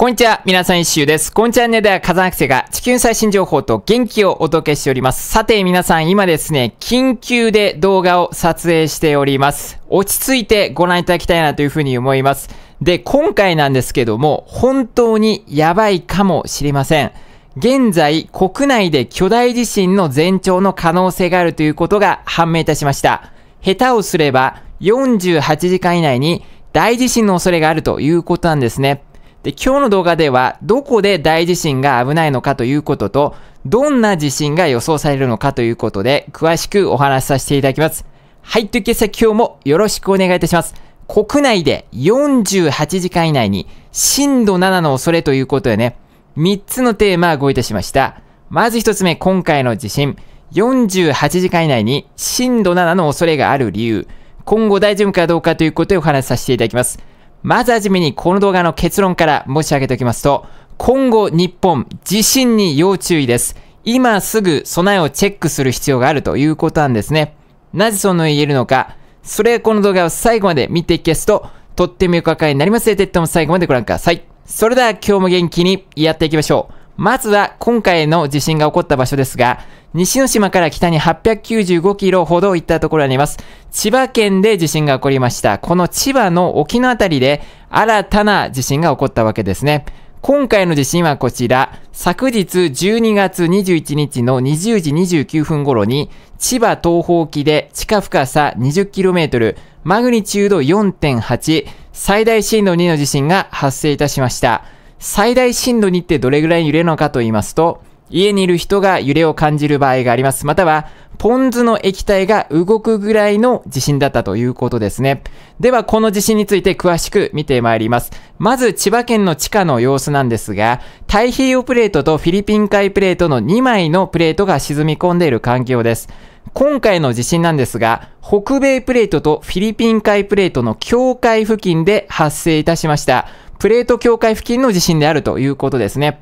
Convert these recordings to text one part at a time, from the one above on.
こんにちは、皆さん一周です。このチャンネルでは風学生が地球の最新情報と元気をお届けしております。さて皆さん今ですね、緊急で動画を撮影しております。落ち着いてご覧いただきたいなというふうに思います。で、今回なんですけども、本当にやばいかもしれません。現在、国内で巨大地震の前兆の可能性があるということが判明いたしました。下手をすれば48時間以内に大地震の恐れがあるということなんですね。で、今日の動画では、どこで大地震が危ないのかということと、どんな地震が予想されるのかということで、詳しくお話しさせていただきます。はい、というわけで今日もよろしくお願いいたします。国内で48時間以内に震度7の恐れということでね、3つのテーマをごいたしました。まず1つ目、今回の地震。48時間以内に震度7の恐れがある理由。今後大丈夫かどうかということでお話しさせていただきます。まずはじめにこの動画の結論から申し上げておきますと、今後日本、地震に要注意です。今すぐ備えをチェックする必要があるということなんですね。なぜその言えるのか、それこの動画を最後まで見ていきますと、とってもよくわかりになりますので、ぜひとも最後までご覧ください。それでは今日も元気にやっていきましょう。まずは今回の地震が起こった場所ですが、西之島から北に895キロほど行ったところにあります。千葉県で地震が起こりました。この千葉の沖のあたりで新たな地震が起こったわけですね。今回の地震はこちら、昨日12月21日の20時29分頃に、千葉東方沖で地下深さ 20km、マグニチュード4.8、最大震度2の地震が発生いたしました。最大震度にってどれぐらい揺れるのかと言いますと、家にいる人が揺れを感じる場合があります。または、ポン酢の液体が動くぐらいの地震だったということですね。では、この地震について詳しく見てまいります。まず、千葉県の地下の様子なんですが、太平洋プレートとフィリピン海プレートの2枚のプレートが沈み込んでいる環境です。今回の地震なんですが、北米プレートとフィリピン海プレートの境界付近で発生いたしました。プレート境界付近の地震であるということですね。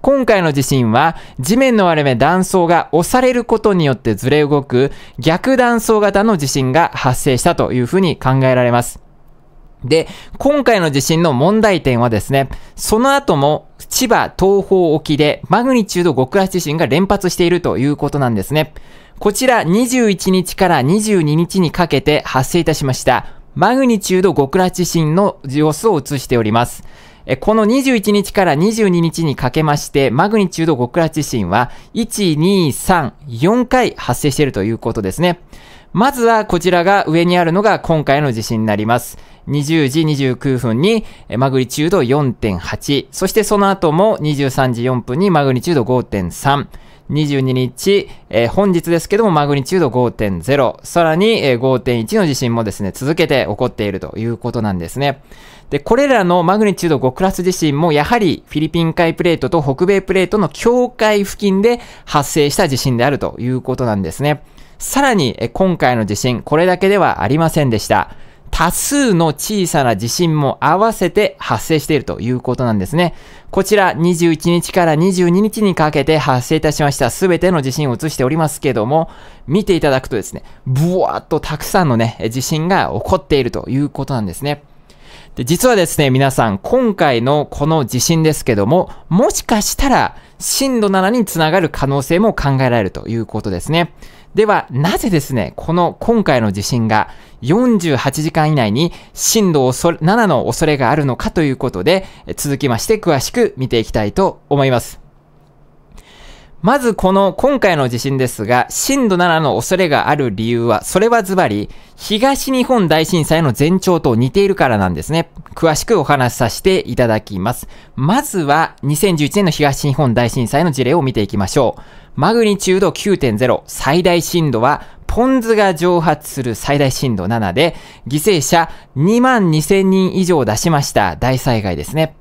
今回の地震は地面の割れ目断層が押されることによってずれ動く逆断層型の地震が発生したというふうに考えられます。で、今回の地震の問題点はですね、その後も千葉東方沖でマグニチュード極圧地震が連発しているということなんですね。こちら21日から22日にかけて発生いたしました。マグニチュード極楽地震の様子を映しております。この21日から22日にかけまして、マグニチュード極楽地震は、1、2、3、4回発生しているということですね。まずはこちらが上にあるのが今回の地震になります。20時29分にマグニチュード4.8、そしてその後も23時4分にマグニチュード5.3、22日、えー、本日ですけども、マグニチュード5.0、さらに、5.1の地震もですね、続けて起こっているということなんですね。で、これらのマグニチュード5クラス地震も、やはりフィリピン海プレートと北米プレートの境界付近で発生した地震であるということなんですね。さらに、今回の地震、これだけではありませんでした。多数の小さな地震も合わせて発生しているということなんですね。こちら21日から22日にかけて発生いたしました全ての地震を映しておりますけども、見ていただくとですね、ブワーっとたくさんのね、地震が起こっているということなんですね。で実はですね、皆さん、今回のこの地震ですけども、もしかしたら震度7につながる可能性も考えられるということですね。では、なぜですね、この今回の地震が48時間以内に震度7の恐れがあるのかということで、続きまして詳しく見ていきたいと思います。まずこの今回の地震ですが、震度7の恐れがある理由は、それはズバリ、東日本大震災の前兆と似ているからなんですね。詳しくお話しさせていただきます。まずは、2011年の東日本大震災の事例を見ていきましょう。マグニチュード9.0、最大震度は、ポンズが蒸発する最大震度7で、犠牲者2万2000人以上出しました。大災害ですね。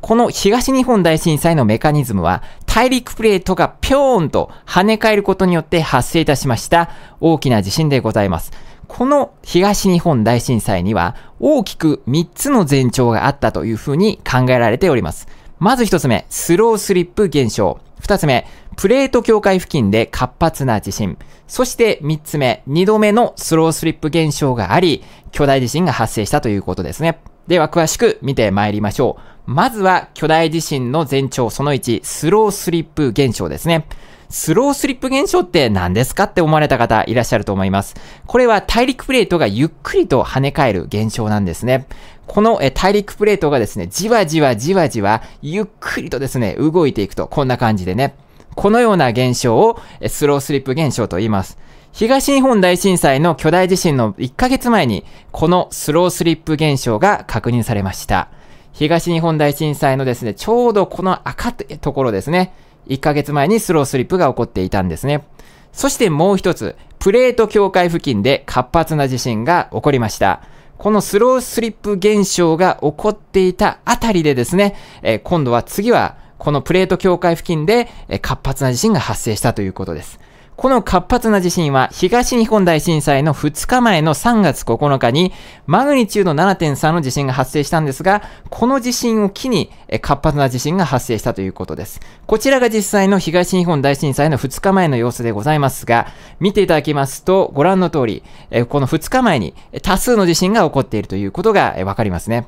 この東日本大震災のメカニズムは、大陸プレートがぴょーんと跳ね返ることによって発生いたしました大きな地震でございます。この東日本大震災には大きく3つの前兆があったというふうに考えられております。まず1つ目、スロースリップ現象。2つ目、プレート境界付近で活発な地震。そして3つ目、2度目のスロースリップ現象があり、巨大地震が発生したということですね。では詳しく見てまいりましょう。まずは巨大地震の前兆その1、スロースリップ現象ですね。スロースリップ現象って何ですかって思われた方いらっしゃると思います。これは大陸プレートがゆっくりと跳ね返る現象なんですね。この大陸プレートがですね、じわじわじわじわ、ゆっくりとですね、動いていくと、こんな感じでね。このような現象をスロースリップ現象と言います。東日本大震災の巨大地震の1ヶ月前に、このスロースリップ現象が確認されました。東日本大震災のですね、ちょうどこの赤ってところですね、1ヶ月前にスロースリップが起こっていたんですね。そしてもう一つ、プレート境界付近で活発な地震が起こりました。このスロースリップ現象が起こっていたあたりでですね、えー、今度は次はこのプレート境界付近で活発な地震が発生したということです。この活発な地震は東日本大震災の2日前の3月9日にマグニチュード7.3の地震が発生したんですが、この地震を機に活発な地震が発生したということです。こちらが実際の東日本大震災の2日前の様子でございますが、見ていただきますとご覧の通り、この2日前に多数の地震が起こっているということがわかりますね。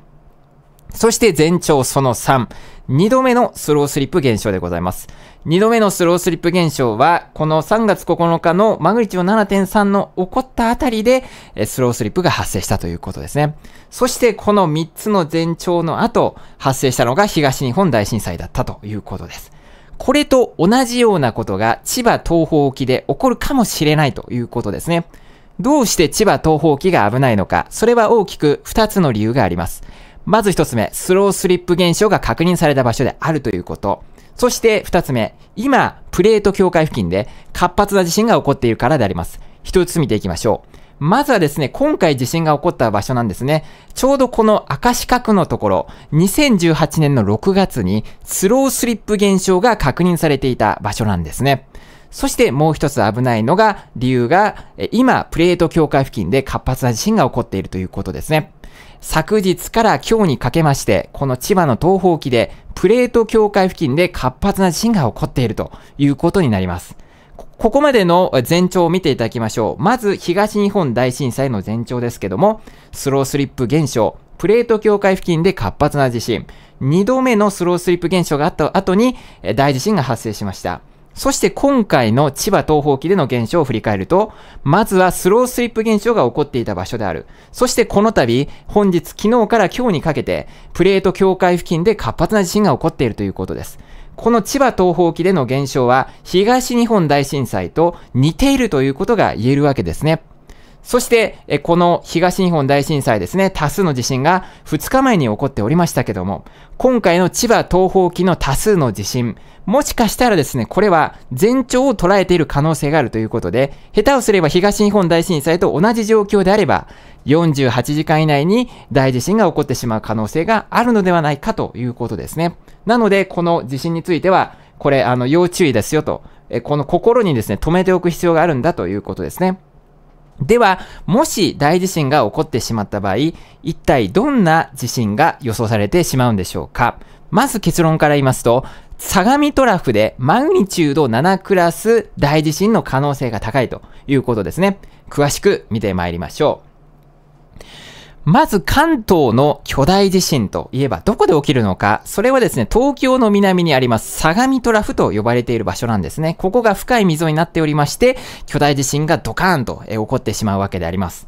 そして全長その3。2度目のスロースリップ現象でございます。2度目のスロースリップ現象は、この3月9日のマグニチュード7.3の起こったあたりで、スロースリップが発生したということですね。そしてこの3つの前兆の後、発生したのが東日本大震災だったということです。これと同じようなことが千葉東方沖で起こるかもしれないということですね。どうして千葉東方沖が危ないのか、それは大きく2つの理由があります。まず1つ目、スロースリップ現象が確認された場所であるということ。そして2つ目、今、プレート境界付近で活発な地震が起こっているからであります。一つ見ていきましょう。まずはですね、今回地震が起こった場所なんですね。ちょうどこの赤四角のところ、2018年の6月にスロースリップ現象が確認されていた場所なんですね。そしてもう一つ危ないのが、理由が、今、プレート境界付近で活発な地震が起こっているということですね。昨日から今日にかけまして、この千葉の東方沖でプレート境界付近で活発な地震が起こっているということになります。ここまでの前兆を見ていただきましょう。まず、東日本大震災の前兆ですけども、スロースリップ現象、プレート境界付近で活発な地震、2度目のスロースリップ現象があった後に大地震が発生しました。そして今回の千葉東方沖での現象を振り返ると、まずはスロースリップ現象が起こっていた場所である。そしてこの度、本日昨日から今日にかけて、プレート境界付近で活発な地震が起こっているということです。この千葉東方沖での現象は、東日本大震災と似ているということが言えるわけですね。そして、この東日本大震災ですね、多数の地震が2日前に起こっておりましたけども、今回の千葉東方沖の多数の地震、もしかしたらですね、これは前兆を捉えている可能性があるということで、下手をすれば東日本大震災と同じ状況であれば、48時間以内に大地震が起こってしまう可能性があるのではないかということですね。なので、この地震については、これ、あの、要注意ですよと、この心にですね、止めておく必要があるんだということですね。では、もし大地震が起こってしまった場合、一体どんな地震が予想されてしまうんでしょうかまず結論から言いますと、相模トラフでマグニチュード7クラス大地震の可能性が高いということですね。詳しく見てまいりましょう。まず関東の巨大地震といえばどこで起きるのか、それはですね、東京の南にあります相模トラフと呼ばれている場所なんですね。ここが深い溝になっておりまして、巨大地震がドカーンと起こってしまうわけであります。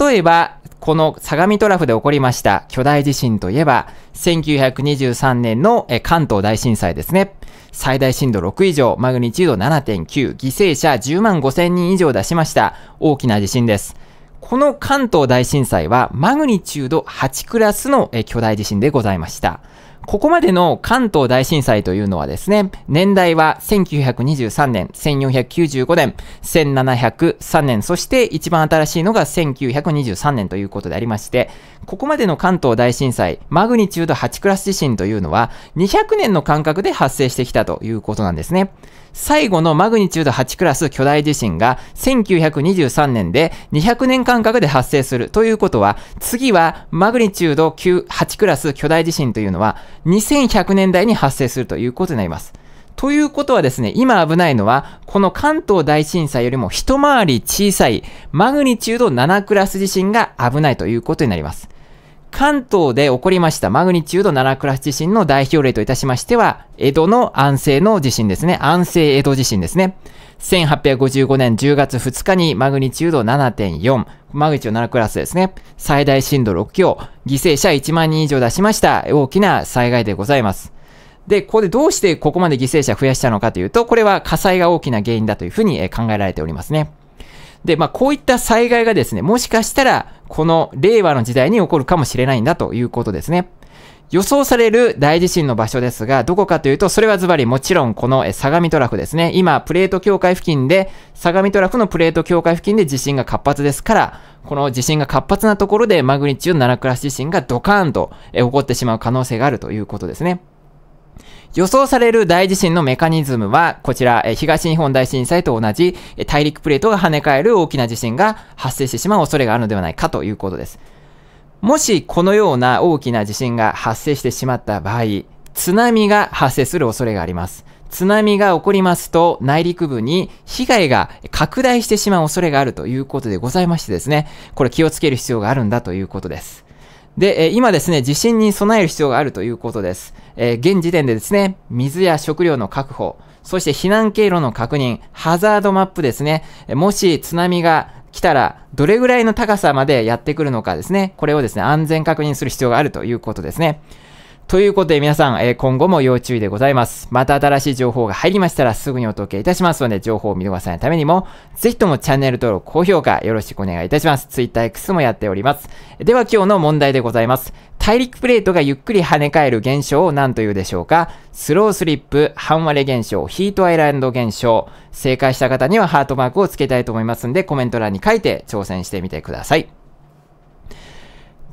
例えば、この相模トラフで起こりました巨大地震といえば、1923年の関東大震災ですね。最大震度6以上、マグニチュード7.9、犠牲者10万5000人以上出しました。大きな地震です。この関東大震災はマグニチュード8クラスの巨大地震でございました。ここまでの関東大震災というのはですね、年代は1923年、1495年、1703年、そして一番新しいのが1923年ということでありまして、ここまでの関東大震災、マグニチュード8クラス地震というのは、200年の間隔で発生してきたということなんですね。最後のマグニチュード8クラス巨大地震が1923年で200年間隔で発生するということは、次はマグニチュード8クラス巨大地震というのは2100年代に発生するということになります。ということはですね、今危ないのは、この関東大震災よりも一回り小さいマグニチュード7クラス地震が危ないということになります。関東で起こりましたマグニチュード7クラス地震の代表例といたしましては、江戸の安政の地震ですね。安政江戸地震ですね。1855年10月2日にマグニチュード7.4、マグニチュード7クラスですね。最大震度6強、犠牲者1万人以上出しました大きな災害でございます。で、ここでどうしてここまで犠牲者増やしたのかというと、これは火災が大きな原因だというふうに考えられておりますね。で、まあ、こういった災害がですね、もしかしたら、この令和の時代に起こるかもしれないんだということですね。予想される大地震の場所ですが、どこかというと、それはズバリもちろんこの相模トラフですね。今、プレート境界付近で、相模トラフのプレート境界付近で地震が活発ですから、この地震が活発なところでマグニチュード7クラス地震がドカーンと起こってしまう可能性があるということですね。予想される大地震のメカニズムは、こちら、東日本大震災と同じ、大陸プレートが跳ね返る大きな地震が発生してしまう恐れがあるのではないかということです。もし、このような大きな地震が発生してしまった場合、津波が発生する恐れがあります。津波が起こりますと、内陸部に被害が拡大してしまう恐れがあるということでございましてですね、これ気をつける必要があるんだということです。で、え今ですね、地震に備える必要があるということです。え現時点でですね、水や食料の確保、そして避難経路の確認、ハザードマップですね、もし津波が来たら、どれぐらいの高さまでやってくるのかですね、これをですね、安全確認する必要があるということですね。ということで皆さん、えー、今後も要注意でございます。また新しい情報が入りましたらすぐにお届けいたしますので、情報を見逃さないためにも、ぜひともチャンネル登録、高評価よろしくお願いいたします。TwitterX もやっております。では今日の問題でございます。大陸プレートがゆっくり跳ね返る現象を何というでしょうかスロースリップ、半割れ現象、ヒートアイランド現象。正解した方にはハートマークをつけたいと思いますんで、コメント欄に書いて挑戦してみてください。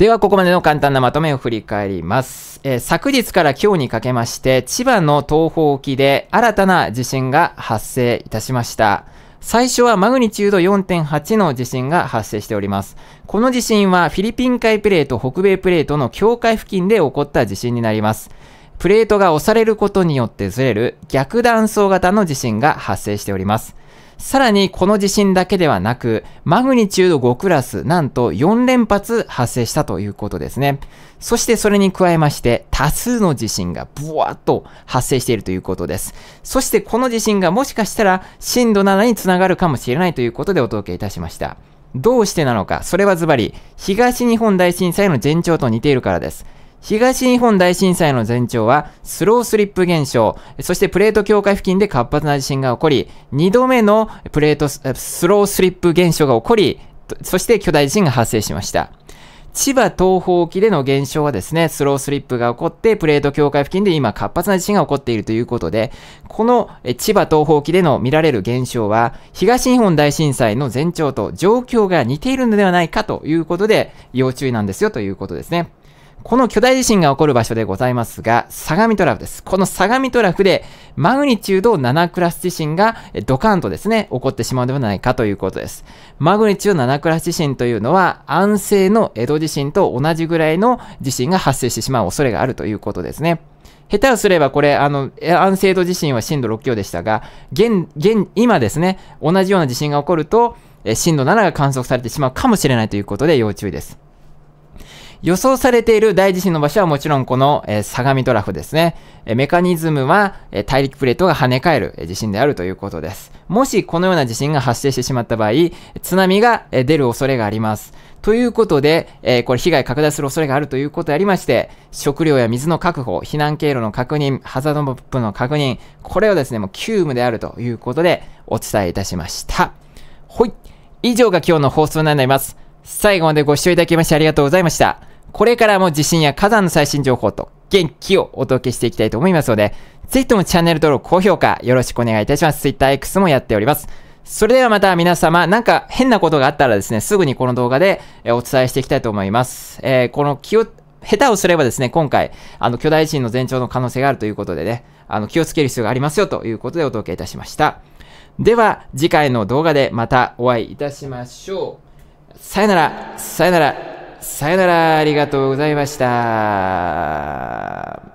ではここまでの簡単なまとめを振り返ります、えー、昨日から今日にかけまして千葉の東方沖で新たな地震が発生いたしました最初はマグニチュード4.8の地震が発生しております。この地震はフィリピン海プレート、北米プレートの境界付近で起こった地震になります。プレートが押されることによってずれる逆断層型の地震が発生しております。さらにこの地震だけではなく、マグニチュード5クラス、なんと4連発発生したということですね。そしてそれに加えまして、多数の地震がブワーッと発生しているということです。そしてこの地震がもしかしたら震度7につながるかもしれないということでお届けいたしました。どうしてなのか、それはズバリ、東日本大震災の前兆と似ているからです。東日本大震災の前兆はスロースリップ現象、そしてプレート境界付近で活発な地震が起こり、2度目のプレートスロースリップ現象が起こり、そして巨大地震が発生しました。千葉東方沖での現象はですね、スロースリップが起こって、プレート境界付近で今活発な地震が起こっているということで、この千葉東方沖での見られる現象は、東日本大震災の前兆と状況が似ているのではないかということで、要注意なんですよということですね。この巨大地震が起こる場所でございますが、相模トラフです。この相模トラフで、マグニチュード7クラス地震がドカンとですね、起こってしまうのではないかということです。マグニチュード7クラス地震というのは、安政の江戸地震と同じぐらいの地震が発生してしまう恐れがあるということですね。下手をすればこれ、あの、安静度地震は震度6強でしたが、現、現、今ですね、同じような地震が起こると、震度7が観測されてしまうかもしれないということで要注意です。予想されている大地震の場所はもちろんこの、えー、相模トラフですね。えメカニズムは、え大陸プレートが跳ね返る、え地震であるということです。もしこのような地震が発生してしまった場合、津波が、え出る恐れがあります。ということで、えー、これ被害拡大する恐れがあるということでありまして、食料や水の確保、避難経路の確認、ハザードマップの確認、これをですね、もう急務であるということでお伝えいたしました。ほい。以上が今日の放送になります。最後までご視聴いただきましてありがとうございました。これからも地震や火山の最新情報と元気をお届けしていきたいと思いますので、ぜひともチャンネル登録、高評価よろしくお願いいたします。TwitterX もやっております。それではまた皆様、なんか変なことがあったらですね、すぐにこの動画でお伝えしていきたいと思います。えー、この気を、下手をすればですね、今回、あの、巨大地震の前兆の可能性があるということでね、あの、気をつける必要がありますよということでお届けいたしました。では、次回の動画でまたお会いいたしましょう。さよなら、さよなら。さよなら、ありがとうございました。